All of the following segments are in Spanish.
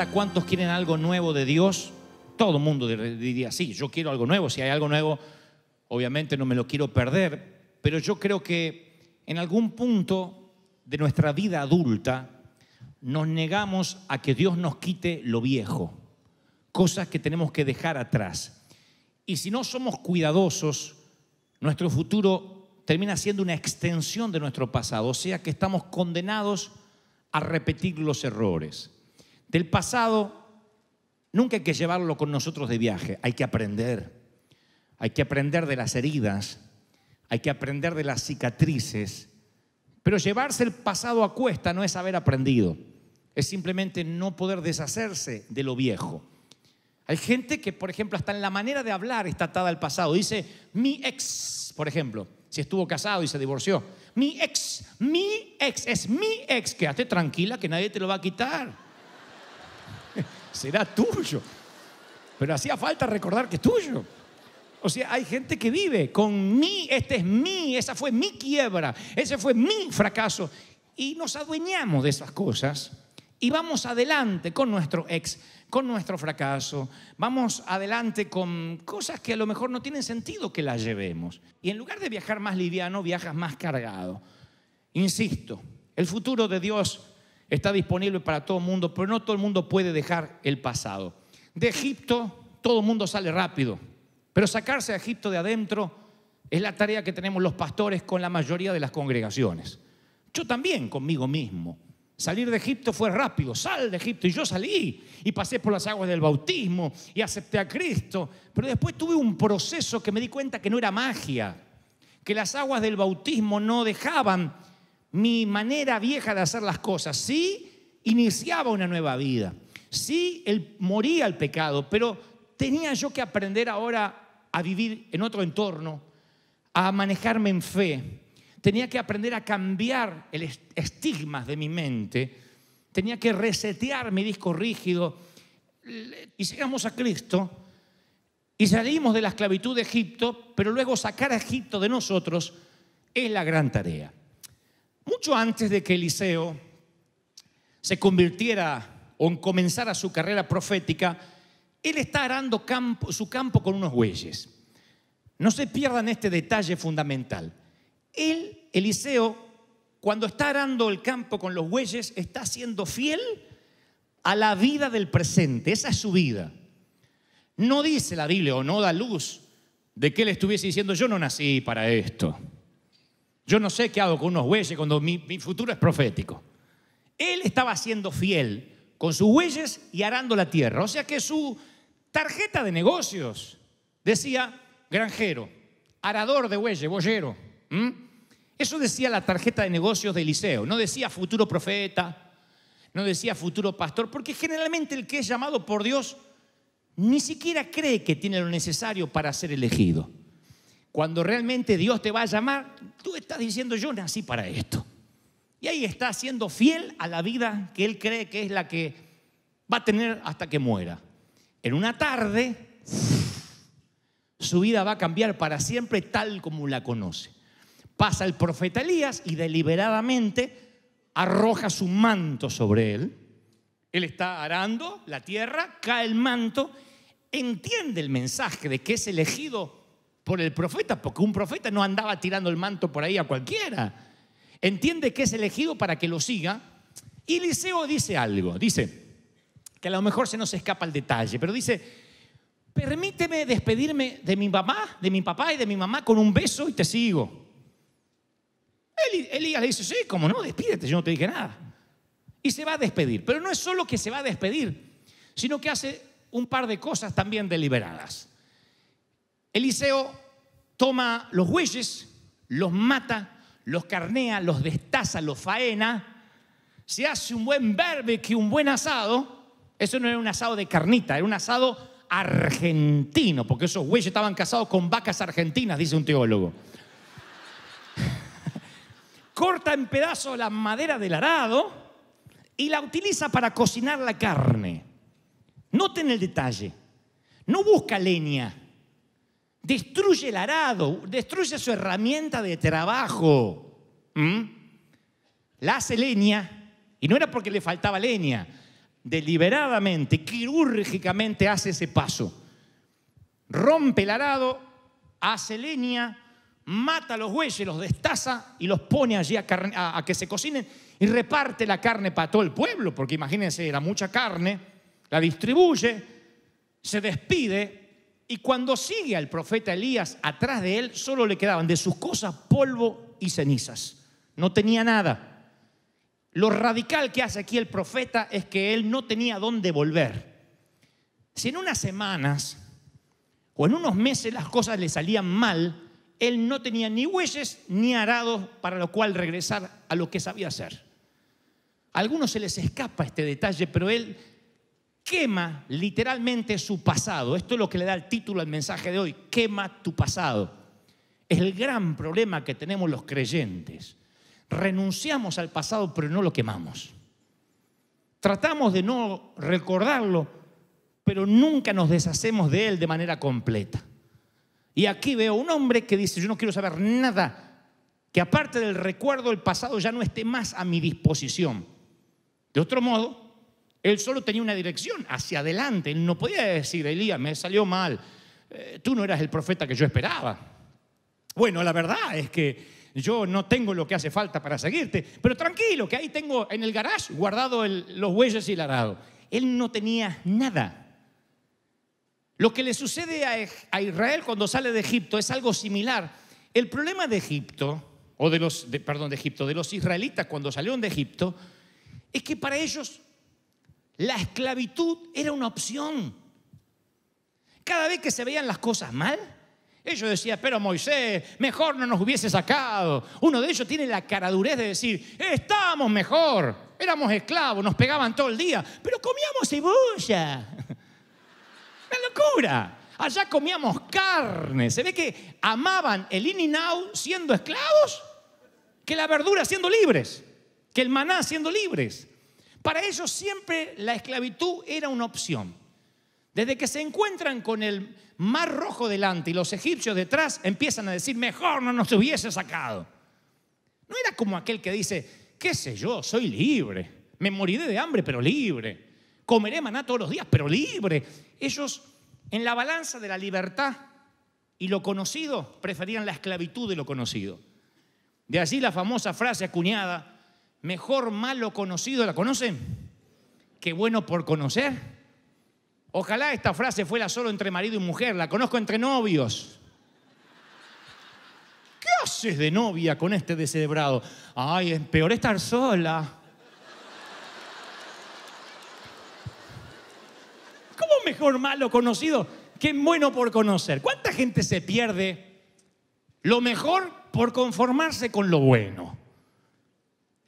a cuántos quieren algo nuevo de Dios, todo el mundo diría, sí, yo quiero algo nuevo. Si hay algo nuevo, obviamente no me lo quiero perder. Pero yo creo que en algún punto de nuestra vida adulta nos negamos a que Dios nos quite lo viejo, cosas que tenemos que dejar atrás. Y si no somos cuidadosos, nuestro futuro termina siendo una extensión de nuestro pasado, o sea que estamos condenados a repetir los errores. Del pasado nunca hay que llevarlo con nosotros de viaje, hay que aprender. Hay que aprender de las heridas, hay que aprender de las cicatrices. Pero llevarse el pasado a cuesta no es haber aprendido, es simplemente no poder deshacerse de lo viejo. Hay gente que, por ejemplo, hasta en la manera de hablar está atada al pasado. Dice, mi ex, por ejemplo, si estuvo casado y se divorció. Mi ex, mi ex, es mi ex, quédate tranquila que nadie te lo va a quitar será tuyo. Pero hacía falta recordar que es tuyo. O sea, hay gente que vive con mí, este es mí, esa fue mi quiebra, ese fue mi fracaso. Y nos adueñamos de esas cosas y vamos adelante con nuestro ex, con nuestro fracaso, vamos adelante con cosas que a lo mejor no tienen sentido que las llevemos. Y en lugar de viajar más liviano, viajas más cargado. Insisto, el futuro de Dios está disponible para todo el mundo, pero no todo el mundo puede dejar el pasado. De Egipto todo el mundo sale rápido, pero sacarse a Egipto de adentro es la tarea que tenemos los pastores con la mayoría de las congregaciones. Yo también conmigo mismo. Salir de Egipto fue rápido, sal de Egipto. Y yo salí y pasé por las aguas del bautismo y acepté a Cristo. Pero después tuve un proceso que me di cuenta que no era magia, que las aguas del bautismo no dejaban mi manera vieja de hacer las cosas. Sí, iniciaba una nueva vida. Sí, él moría el pecado, pero tenía yo que aprender ahora a vivir en otro entorno, a manejarme en fe. Tenía que aprender a cambiar el estigmas de mi mente. Tenía que resetear mi disco rígido. Y llegamos a Cristo y salimos de la esclavitud de Egipto, pero luego sacar a Egipto de nosotros es la gran tarea mucho antes de que Eliseo se convirtiera o comenzara su carrera profética, él está arando su campo con unos bueyes. No se pierdan este detalle fundamental. Él, Eliseo, cuando está arando el campo con los bueyes, está siendo fiel a la vida del presente. Esa es su vida. No dice la Biblia o no da luz de que él estuviese diciendo, yo no nací para esto. Yo no sé qué hago con unos bueyes cuando mi, futuro es profético. Él estaba siendo fiel con sus bueyes y arando la tierra. O sea que su tarjeta de negocios decía granjero, arador de bueyes, boyero. Eso decía la tarjeta de negocios de Eliseo. No decía futuro profeta, no decía futuro pastor, porque generalmente el que es llamado por Dios ni siquiera cree que tiene lo necesario para ser elegido. Cuando realmente Dios te va a llamar, tú estás diciendo, yo nací para esto. Y ahí está siendo fiel a la vida que él cree que es la que va a tener hasta que muera. En una tarde, su vida va a cambiar para siempre tal como la conoce. Pasa el profeta Elías y deliberadamente arroja su manto sobre él. Él está arando la tierra, cae el manto, entiende el mensaje de que es elegido por el profeta, porque un profeta no andaba tirando el manto por ahí a cualquiera. Entiende que es elegido para que lo siga. Y Eliseo dice algo, dice, que a lo mejor se nos escapa el detalle, pero dice, permíteme despedirme de mi mamá, de mi papá y de mi mamá con un beso y te sigo. Elías le dice, sí, como no, despídete, yo no te dije nada. Y se va a despedir, pero no es solo que se va a despedir, sino que hace un par de cosas también deliberadas. Eliseo toma los bueyes, los mata, los carnea, los destaza, los faena, se hace un buen que un buen asado. Eso no era un asado de carnita, era un asado argentino, porque esos bueyes estaban casados con vacas argentinas, dice un teólogo. Corta en pedazos la madera del arado y la utiliza para cocinar la carne. Noten el detalle. No busca leña destruye el arado, destruye su herramienta de trabajo. ¿Mm? La hace leña, y no era porque le faltaba leña, deliberadamente, quirúrgicamente hace ese paso. Rompe el arado, hace leña, mata a los bueyes, los destaza y los pone allí a que se cocinen y reparte la carne para todo el pueblo, porque imagínense, era mucha carne, la distribuye, se despide y cuando sigue al profeta Elías, atrás de él solo le quedaban de sus cosas polvo y cenizas. No tenía nada. Lo radical que hace aquí el profeta es que él no tenía dónde volver. Si en unas semanas o en unos meses las cosas le salían mal, él no tenía ni bueyes ni arados para lo cual regresar a lo que sabía hacer. A algunos se les escapa este detalle, pero él quema literalmente su pasado. Esto es lo que le da el título al mensaje de hoy, quema tu pasado. Es el gran problema que tenemos los creyentes. Renunciamos al pasado pero no lo quemamos. Tratamos de no recordarlo, pero nunca nos deshacemos de él de manera completa. Y aquí veo un hombre que dice, yo no quiero saber nada que aparte del recuerdo, del pasado ya no esté más a mi disposición. De otro modo, él solo tenía una dirección, hacia adelante. Él no podía decir, Elías, me salió mal, eh, tú no eras el profeta que yo esperaba. Bueno, la verdad es que yo no tengo lo que hace falta para seguirte, pero tranquilo, que ahí tengo en el garage guardado los bueyes y el arado. Él no tenía nada. Lo que le sucede e- a, Israel cuando sale de Egipto es algo similar. El problema de Egipto, o de los, perdón, de Egipto, de los israelitas cuando salieron de Egipto, es que para ellos la esclavitud era una opción. Cada vez que se veían las cosas mal, ellos decían, pero Moisés, mejor no nos hubiese sacado. Uno de ellos tiene la caradurez de decir, estábamos mejor, éramos esclavos, nos pegaban todo el día, pero comíamos cebolla. ¡Qué locura. Allá comíamos carne. Se ve que amaban el in siendo esclavos, que la verdura siendo libres, que el maná siendo libres. Para ellos siempre la esclavitud era una opción. Desde que se encuentran con el mar rojo delante y los egipcios detrás, empiezan a decir, mejor no nos hubiese sacado. No era como aquel que dice, qué sé yo, soy libre, me moriré de hambre, pero libre, comeré maná todos los días, pero libre. Ellos, en la balanza de la libertad y lo conocido, preferían la esclavitud de lo conocido. De allí la famosa frase acuñada, Mejor malo conocido, ¿la conocen? Que bueno por conocer. Ojalá esta frase fuera solo entre marido y mujer, la conozco entre novios. ¿Qué haces de novia con este deshebrado? Ay, es peor estar sola. ¿Cómo mejor malo conocido que bueno por conocer? ¿Cuánta gente se pierde lo mejor por conformarse con lo bueno?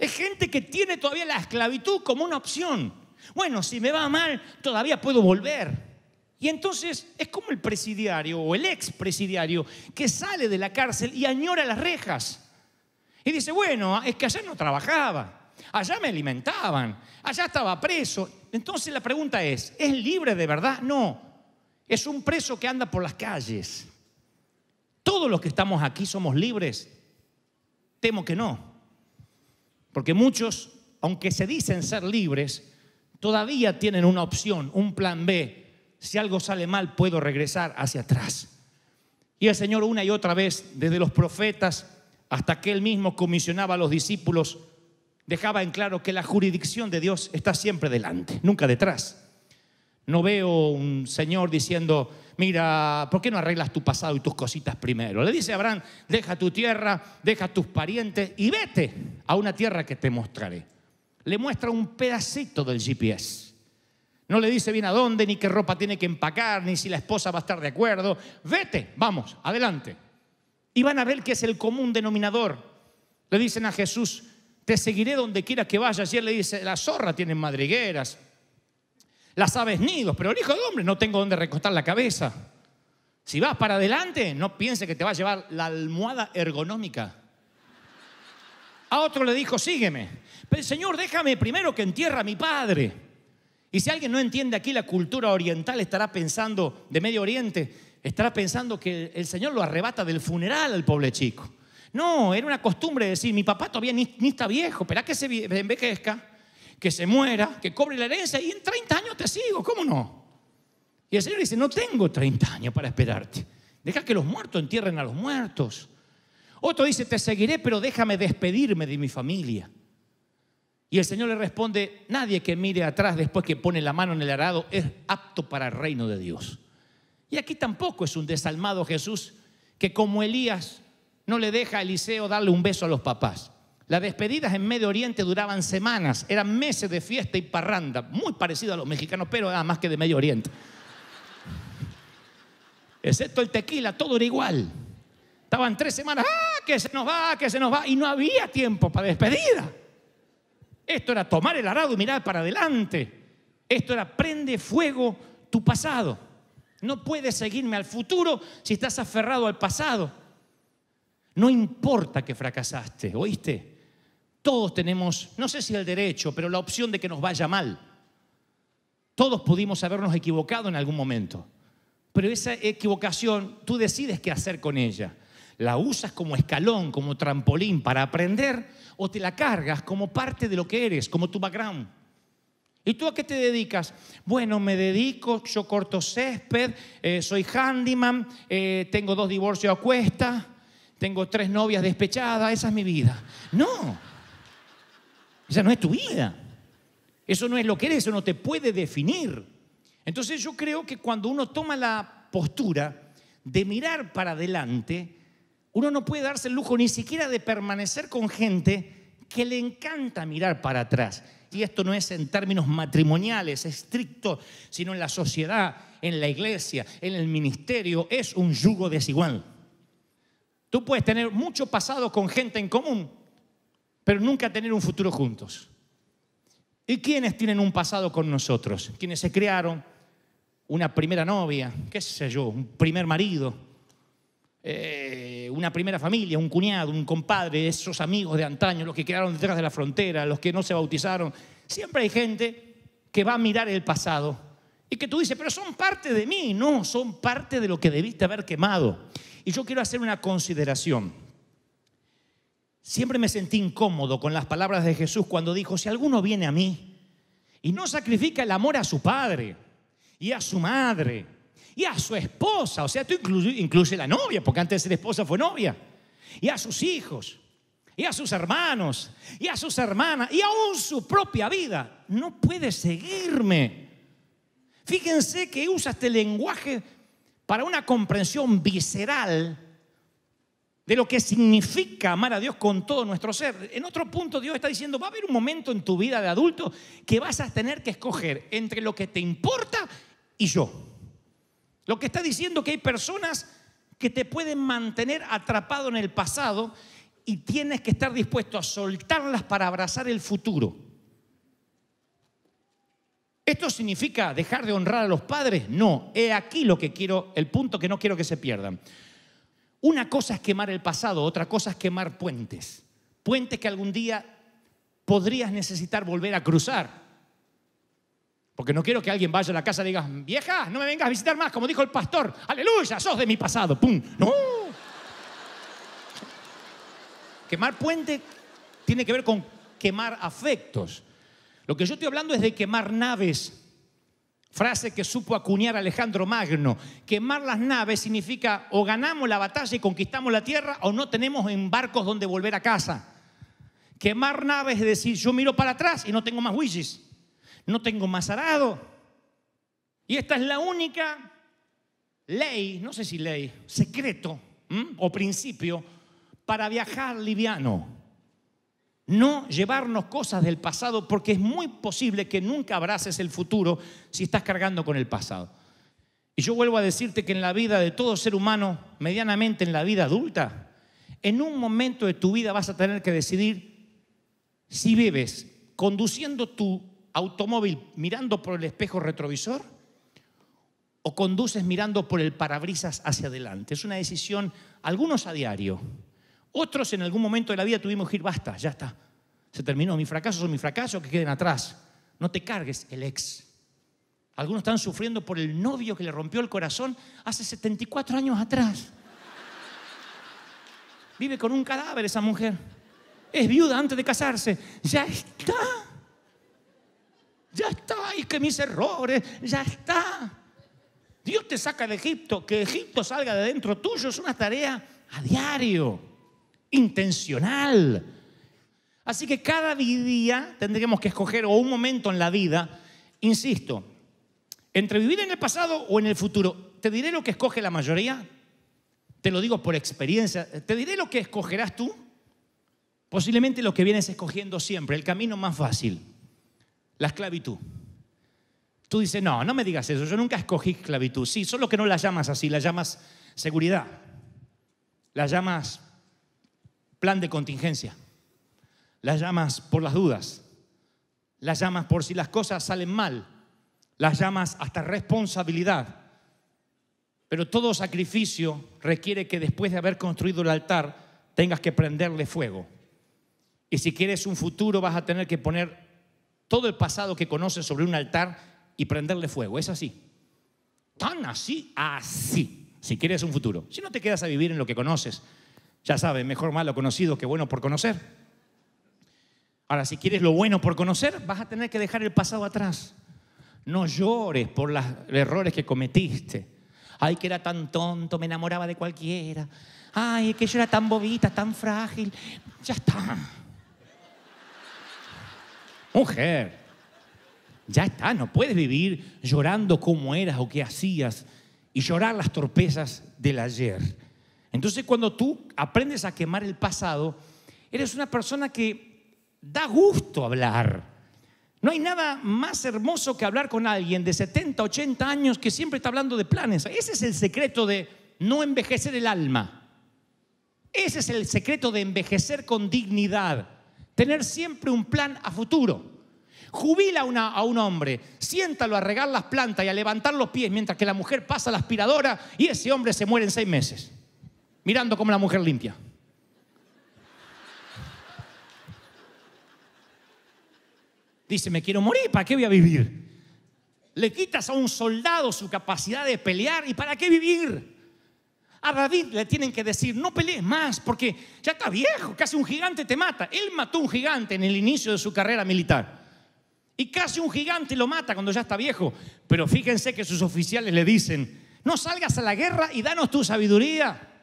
gente que tiene todavía la esclavitud como una opción. Bueno, si me va mal, todavía puedo volver. Y entonces es como el presidiario o el expresidiario que sale de la cárcel y añora las rejas. Y dice, bueno, es que allá no trabajaba, allá me alimentaban, allá estaba preso. Entonces la pregunta es, ¿es libre de verdad? No, es un preso que anda por las calles. ¿Todos los que estamos aquí somos libres? Temo que no. Porque muchos, aunque se dicen ser libres, todavía tienen una opción, un plan B. Si algo sale mal, puedo regresar hacia atrás. Y el Señor una y otra vez, desde los profetas hasta que Él mismo comisionaba a los discípulos, dejaba en claro que la jurisdicción de Dios está siempre delante, nunca detrás. No veo un Señor diciendo, mira, ¿por qué no arreglas tu pasado y tus cositas primero? Le dice a Abraham, deja tu tierra, deja tus parientes y vete a una tierra que te mostraré. Le muestra un pedacito del GPS. No le dice bien a dónde, ni qué ropa tiene que empacar, ni si la esposa va a estar de acuerdo. Vete, vamos, adelante. Y van a ver que es el común denominador. Le dicen a Jesús, te seguiré donde quiera que vayas. Y él le dice, la zorra tienen madrigueras, las aves nidos, pero el hijo de hombre no tengo dónde recostar la cabeza. Si vas para adelante, no piense que te va a llevar la almohada ergonómica. A otro le dijo, sígueme. Pero Señor, déjame primero que entierra a mi padre. Y si alguien no entiende aquí la cultura oriental, estará pensando, de Medio Oriente, estará pensando que el Señor lo arrebata del funeral al pobre chico. No, era una costumbre decir, mi papá todavía ni, está viejo, espera que se envejezca que se muera, que cobre la herencia y en 30 años te sigo, ¿cómo no? Y el Señor dice, no tengo 30 años para esperarte. Deja que los muertos entierren a los muertos. Otro dice, te seguiré, pero déjame despedirme de mi familia. Y el Señor le responde, nadie que mire atrás después que pone la mano en el arado es apto para el reino de Dios. Y aquí tampoco es un desalmado Jesús que como Elías no le deja a Eliseo darle un beso a los papás. Las despedidas en Medio Oriente duraban semanas, eran meses de fiesta y parranda, muy parecido a los mexicanos, pero más que de Medio Oriente. Excepto el tequila, todo era igual. Estaban tres semanas, ¡ah! Que se nos va, que se nos va, y no había tiempo para despedida. Esto era tomar el arado y mirar para adelante. Esto era prende fuego tu pasado. No puedes seguirme al futuro si estás aferrado al pasado. No importa que fracasaste, ¿oíste? Todos tenemos, no sé si el derecho, pero la opción de que nos vaya mal. Todos pudimos habernos equivocado en algún momento. Pero esa equivocación, tú decides qué hacer con ella. ¿La usas como escalón, como trampolín para aprender o te la cargas como parte de lo que eres, como tu background? ¿Y tú a qué te dedicas? Bueno, me dedico, yo corto césped, eh, soy handyman, eh, tengo dos divorcios a cuesta, tengo tres novias despechadas, esa es mi vida. No, esa no es tu vida. Eso no es lo que eres, eso no te puede definir. Entonces yo creo que cuando uno toma la postura de mirar para adelante, uno no puede darse el lujo ni siquiera de permanecer con gente que le encanta mirar para atrás. Y esto no es en términos matrimoniales, estrictos, sino en la sociedad, en la iglesia, en el ministerio, es un yugo desigual. Tú puedes tener mucho pasado con gente en común, pero nunca tener un futuro juntos. ¿Y quiénes tienen un pasado con nosotros? Quienes se crearon una primera novia, qué sé yo, un primer marido, eh, una primera familia, un cuñado, un compadre, esos amigos de antaño, los que quedaron detrás de la frontera, los que no se bautizaron. Siempre hay gente que va a mirar el pasado y que tú dices, pero son parte de mí. No, son parte de lo que debiste haber quemado. Y yo quiero hacer una consideración. Siempre me sentí incómodo con las palabras de Jesús cuando dijo, si alguno viene a mí y no sacrifica el amor a su padre y a su madre y a su esposa, o sea, tú incluye, la novia, porque antes de ser esposa fue novia, y a sus hijos, y a sus hermanos, y a sus hermanas, y aún su propia vida, no puede seguirme. Fíjense que usa este lenguaje para una comprensión visceral de lo que significa amar a Dios con todo nuestro ser. En otro punto Dios está diciendo, va a haber un momento en tu vida de adulto que vas a tener que escoger entre lo que te importa y yo. Lo que está diciendo que hay personas que te pueden mantener atrapado en el pasado y tienes que estar dispuesto a soltarlas para abrazar el futuro. ¿Esto significa dejar de honrar a los padres? No, he aquí lo que quiero, el punto que no quiero que se pierdan. Una cosa es quemar el pasado, otra cosa es quemar puentes. Puentes que algún día podrías necesitar volver a cruzar. Porque no quiero que alguien vaya a la casa y diga, vieja, no me vengas a visitar más, como dijo el pastor, aleluya, sos de mi pasado, ¡pum! ¡No! quemar puente tiene que ver con quemar afectos. Lo que yo estoy hablando es de quemar naves frase que supo acuñar Alejandro Magno. Quemar las naves significa o ganamos la batalla y conquistamos la tierra o no tenemos embarcos donde volver a casa. Quemar naves es decir, yo miro para atrás y no tengo más wishes. no tengo más arado. Y esta es la única ley, no sé si ley, secreto o principio para viajar liviano no llevarnos cosas del pasado, porque es muy posible que nunca abraces el futuro si estás cargando con el pasado. Y yo vuelvo a decirte que en la vida de todo ser humano, medianamente en la vida adulta, en un momento de tu vida vas a tener que decidir si vives conduciendo tu automóvil mirando por el espejo retrovisor o conduces mirando por el parabrisas hacia adelante. Es una decisión, algunos a diario, otros en algún momento de la vida tuvimos que ir, basta, ya está. Se terminó, mis fracasos son mi fracaso que queden atrás. No te cargues el ex. Algunos están sufriendo por el novio que le rompió el corazón hace 74 años atrás. Vive con un cadáver esa mujer. Es viuda antes de casarse. Ya está. Ya está. Y que mis errores. Ya está. Dios te saca de Egipto. Que Egipto salga de dentro tuyo es una tarea a diario intencional. Así que cada día Tendríamos que escoger o un momento en la vida, insisto, entre vivir en el pasado o en el futuro. Te diré lo que escoge la mayoría, te lo digo por experiencia, te diré lo que escogerás tú, posiblemente lo que vienes escogiendo siempre, el camino más fácil, la esclavitud. Tú dices, no, no me digas eso, yo nunca escogí esclavitud. Sí, solo que no la llamas así, la llamas seguridad, la llamas plan de contingencia. Las llamas por las dudas. Las llamas por si las cosas salen mal. Las llamas hasta responsabilidad. Pero todo sacrificio requiere que después de haber construido el altar tengas que prenderle fuego. Y si quieres un futuro vas a tener que poner todo el pasado que conoces sobre un altar y prenderle fuego. Es así. Tan así, así. Si quieres un futuro. Si no te quedas a vivir en lo que conoces, ya sabes, mejor malo conocido que bueno por conocer. Ahora, si quieres lo bueno por conocer, vas a tener que dejar el pasado atrás. No llores por los errores que cometiste. Ay, que era tan tonto, me enamoraba de cualquiera. Ay, que yo era tan bobita, tan frágil. Ya está. Mujer, ya está, no puedes vivir llorando cómo eras o qué hacías y llorar las torpezas del ayer. Entonces cuando tú aprendes a quemar el pasado, eres una persona que da gusto hablar. No hay nada más hermoso que hablar con alguien de 70, 80 años que siempre está hablando de planes. Ese es el secreto de no envejecer el alma. Ese es el secreto de envejecer con dignidad. Tener siempre un plan a futuro. Jubila a un hombre, siéntalo a regar las plantas y a levantar los pies mientras que la mujer pasa la aspiradora y ese hombre se muere en seis meses mirando como la mujer limpia. Dice, me quiero morir, ¿para qué voy a vivir? Le quitas a un soldado su capacidad de pelear y ¿para qué vivir? A David le tienen que decir, no pelees más porque ya está viejo, casi un gigante te mata. Él mató un gigante en el inicio de su carrera militar. Y casi un gigante lo mata cuando ya está viejo. Pero fíjense que sus oficiales le dicen, no salgas a la guerra y danos tu sabiduría.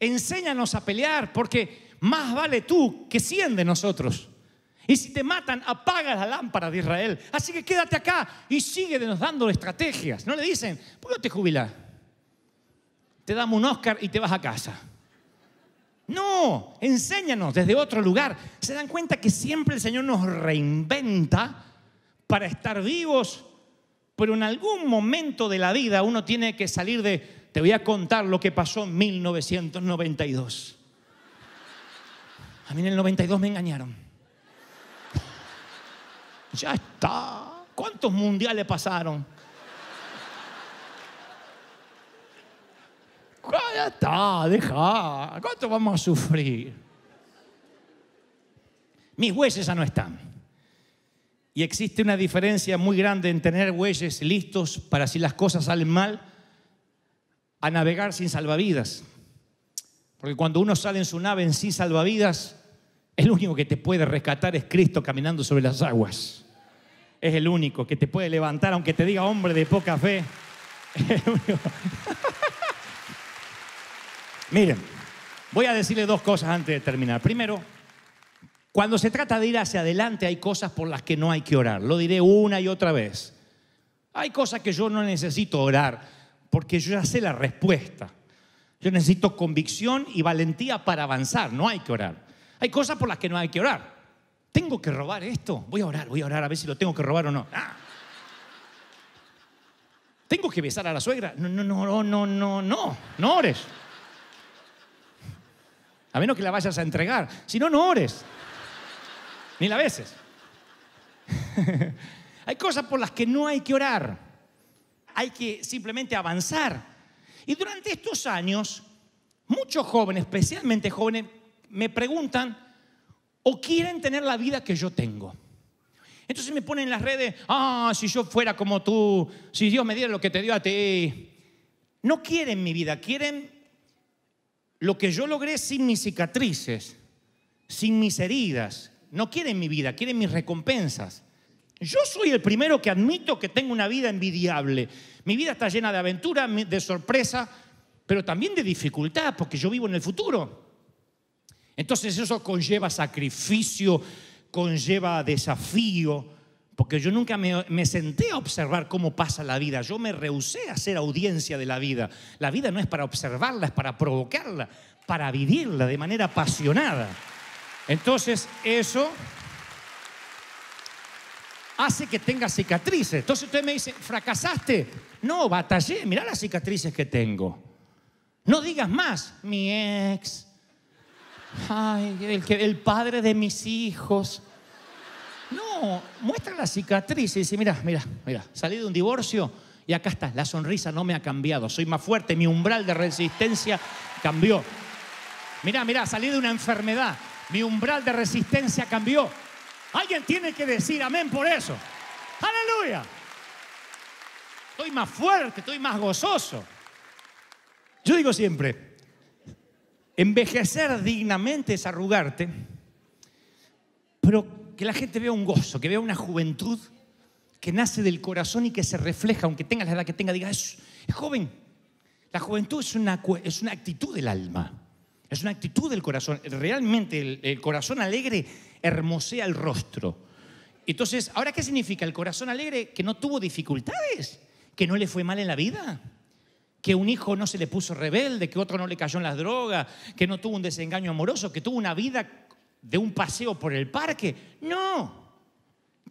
Enséñanos a pelear, porque más vale tú que cien de nosotros. Y si te matan, apaga la lámpara de Israel. Así que quédate acá y sigue nos dando estrategias. No le dicen, ¿por qué te jubilar Te damos un Oscar y te vas a casa. No, enséñanos desde otro lugar. Se dan cuenta que siempre el Señor nos reinventa para estar vivos, pero en algún momento de la vida uno tiene que salir de, te voy a contar lo que pasó en 1992. A mí en el 92 me engañaron. Ya está. ¿Cuántos mundiales pasaron? Ah, ya está, deja. ¿Cuánto vamos a sufrir? Mis huesos ya no están. Y existe una diferencia muy grande en tener huesos listos para si las cosas salen mal a navegar sin salvavidas. Porque cuando uno sale en su nave en salvavidas, el único que te puede rescatar es Cristo caminando sobre las aguas. Es el único que te puede levantar, aunque te diga hombre de poca fe. Miren, voy a decirle dos cosas antes de terminar. Primero, cuando se trata de ir hacia adelante hay cosas por las que no hay que orar. Lo diré una y otra vez. Hay cosas que yo no necesito orar porque yo ya sé la respuesta. Yo necesito convicción y valentía para avanzar, no hay que orar. Hay cosas por las que no hay que orar. Tengo que robar esto, voy a orar, voy a orar a ver si lo tengo que robar o no. Ah. Tengo que besar a la suegra. No, no, no, no, no, no, no ores. A menos que la vayas a entregar. Si no, no ores. Ni la beses. hay cosas por las que no hay que orar hay que simplemente avanzar. Y durante estos años, muchos jóvenes, especialmente jóvenes, me preguntan o quieren tener la vida que yo tengo. Entonces me ponen en las redes, ah, si yo fuera como tú, si Dios me diera lo que te dio a ti. No quieren mi vida, quieren lo que yo logré sin mis cicatrices, sin mis heridas. No quieren mi vida, quieren mis recompensas. Yo soy el primero que admito que tengo una vida envidiable. Mi vida está llena de aventura, de sorpresa, pero también de dificultad, porque yo vivo en el futuro. Entonces eso conlleva sacrificio, conlleva desafío, porque yo nunca me, senté a observar cómo pasa la vida, yo me rehusé a ser audiencia de la vida. La vida no es para observarla, es para provocarla, para vivirla de manera apasionada. Entonces eso hace que tenga cicatrices. Entonces usted me dice, ¿fracasaste? No, batallé, mirá las cicatrices que tengo. No digas más, mi ex, ay, el, padre de mis hijos. No, muestra la cicatrices. y dice, mira, mira, mira, salí de un divorcio y acá está, la sonrisa no me ha cambiado, soy más fuerte, mi umbral de resistencia cambió. Mira, mira, salí de una enfermedad, mi umbral de resistencia cambió. Alguien tiene que decir amén por eso. Aleluya. Estoy más fuerte, estoy más gozoso. Yo digo siempre, envejecer dignamente es arrugarte, pero que la gente vea un gozo, que vea una juventud que nace del corazón y que se refleja, aunque tenga la edad que tenga, diga, es, joven. La juventud es una, es una actitud del alma, es una actitud del corazón. Realmente el corazón alegre hermosea el rostro. Entonces, ¿ahora qué significa? El corazón alegre que no tuvo dificultades, que no le fue mal en la vida, que un hijo no se le puso rebelde, que otro no le cayó en las drogas, que no tuvo un desengaño amoroso, que tuvo una vida de un paseo por el parque. No,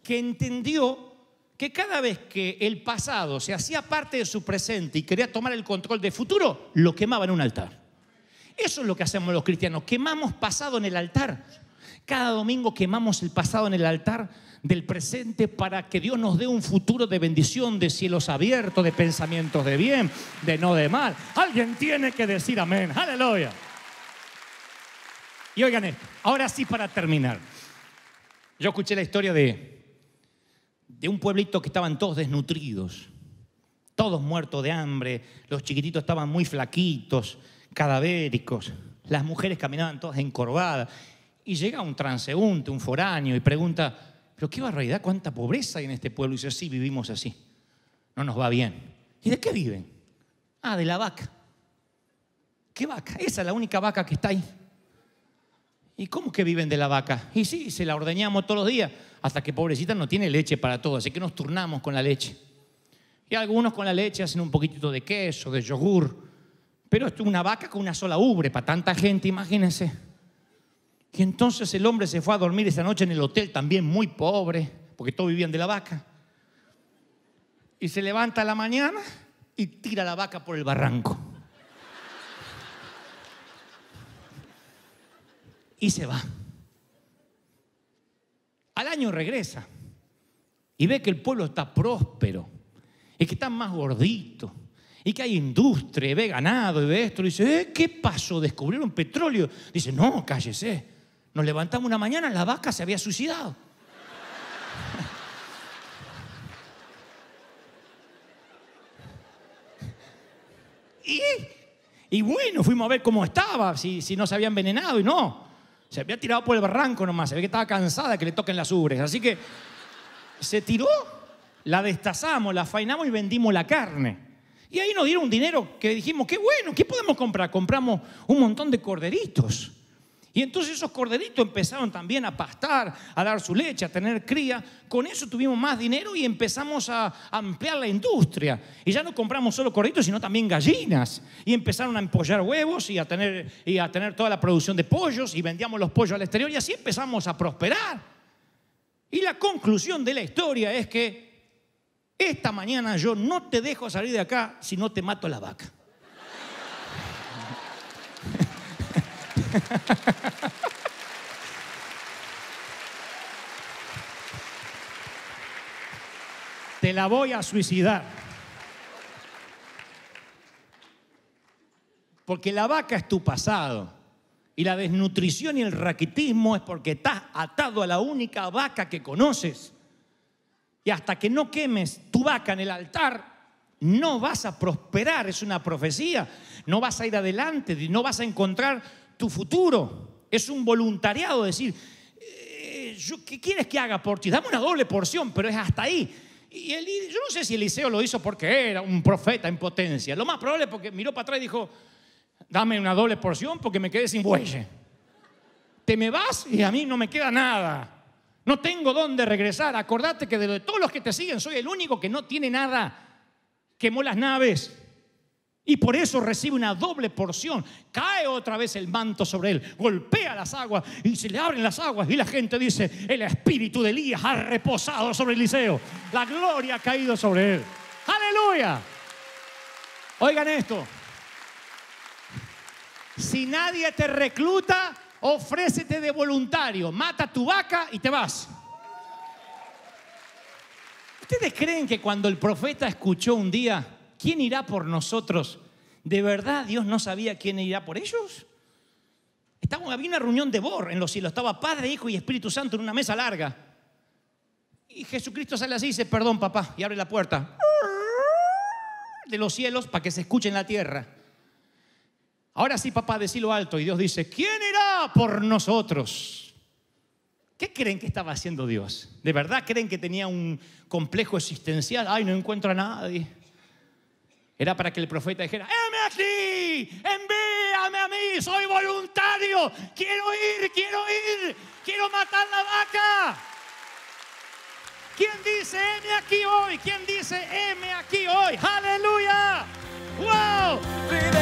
que entendió que cada vez que el pasado se hacía parte de su presente y quería tomar el control del futuro, lo quemaba en un altar. Eso es lo que hacemos los cristianos, quemamos pasado en el altar cada domingo quemamos el pasado en el altar del presente para que Dios nos dé un futuro de bendición, de cielos abiertos, de pensamientos de bien, de no de mal. Alguien tiene que decir amén. Aleluya. Y oigan esto, ahora sí para terminar. Yo escuché la historia de, de un pueblito que estaban todos desnutridos, todos muertos de hambre, los chiquititos estaban muy flaquitos, cadavéricos, las mujeres caminaban todas encorvadas y llega un transeúnte, un foráneo, y pregunta, pero qué va realidad? cuánta pobreza hay en este pueblo. Y dice, sí, vivimos así. No nos va bien. ¿Y de qué viven? Ah, de la vaca. ¿Qué vaca? Esa es la única vaca que está ahí. ¿Y cómo que viven de la vaca? Y sí, se la ordeñamos todos los días, hasta que pobrecita no tiene leche para todo, así que nos turnamos con la leche. Y algunos con la leche hacen un poquitito de queso, de yogur, pero esto es una vaca con una sola ubre para tanta gente, imagínense. Y entonces el hombre se fue a dormir esa noche en el hotel, también muy pobre, porque todos vivían de la vaca. Y se levanta a la mañana y tira la vaca por el barranco. Y se va. Al año regresa y ve que el pueblo está próspero y que está más gordito, y que hay industria, y ve ganado y ve esto. Y dice, eh, ¿qué pasó? ¿Descubrieron petróleo? Dice, no, cállese. Nos levantamos una mañana, la vaca se había suicidado. y, bueno, fuimos a ver cómo estaba, si, no se había envenenado y no. Se había tirado por el barranco nomás, se ve que estaba cansada que le toquen las ubres. Así que se tiró, la destazamos, la fainamos y vendimos la carne. Y ahí nos dieron un dinero que dijimos, qué bueno, ¿qué podemos comprar? Compramos un montón de corderitos. Y entonces esos corderitos empezaron también a pastar, a dar su leche, a tener cría. Con eso tuvimos más dinero y empezamos a ampliar la industria. Y ya no compramos solo corderitos, sino también gallinas. Y empezaron a empollar huevos y a tener, y a tener toda la producción de pollos y vendíamos los pollos al exterior y así empezamos a prosperar. Y la conclusión de la historia es que esta mañana yo no te dejo salir de acá si no te mato la vaca. Te la voy a suicidar. Porque la vaca es tu pasado. Y la desnutrición y el raquitismo es porque estás atado a la única vaca que conoces. Y hasta que no quemes tu vaca en el altar, no vas a prosperar. Es una profecía. No vas a ir adelante, no vas a encontrar tu futuro. Es un voluntariado, decir, eh, ¿qué quieres que haga por ti? Dame una doble porción, pero es hasta ahí. Y yo no sé si Eliseo lo hizo porque era un profeta en potencia. Lo más probable es porque miró para atrás y dijo, dame una doble porción porque me quedé sin bueyes. Te me vas y a mí no me queda nada. No tengo dónde regresar. Acordate que de todos los que te siguen soy el único que no tiene nada. Quemó las naves y por eso recibe una doble porción. Cae otra vez el manto sobre él, golpea las aguas y se le abren las aguas y la gente dice, el espíritu de Elías ha reposado sobre Eliseo, la gloria ha caído sobre él. Aleluya. Oigan esto. Si nadie te recluta, ofrécete de voluntario, mata tu vaca y te vas. ¿Ustedes creen que cuando el profeta escuchó un día, ¿quién irá por nosotros? ¿De verdad Dios no sabía quién irá por ellos? Estaba, había una reunión de Bor en los cielos. Estaba Padre, Hijo y Espíritu Santo en una mesa larga. Y Jesucristo sale así y dice, perdón papá, y abre la puerta de los cielos para que se escuche en la tierra. Ahora sí, papá, decilo alto. Y Dios dice, ¿quién irá por nosotros? ¿Qué creen que estaba haciendo Dios? ¿De verdad creen que tenía un complejo existencial? Ay, no encuentro a nadie. Era para que el profeta dijera, heme aquí, envíame a mí, soy voluntario, quiero ir, quiero ir, quiero matar la vaca. ¿Quién dice, heme aquí hoy? ¿Quién dice, m aquí hoy? Aleluya. ¡Wow!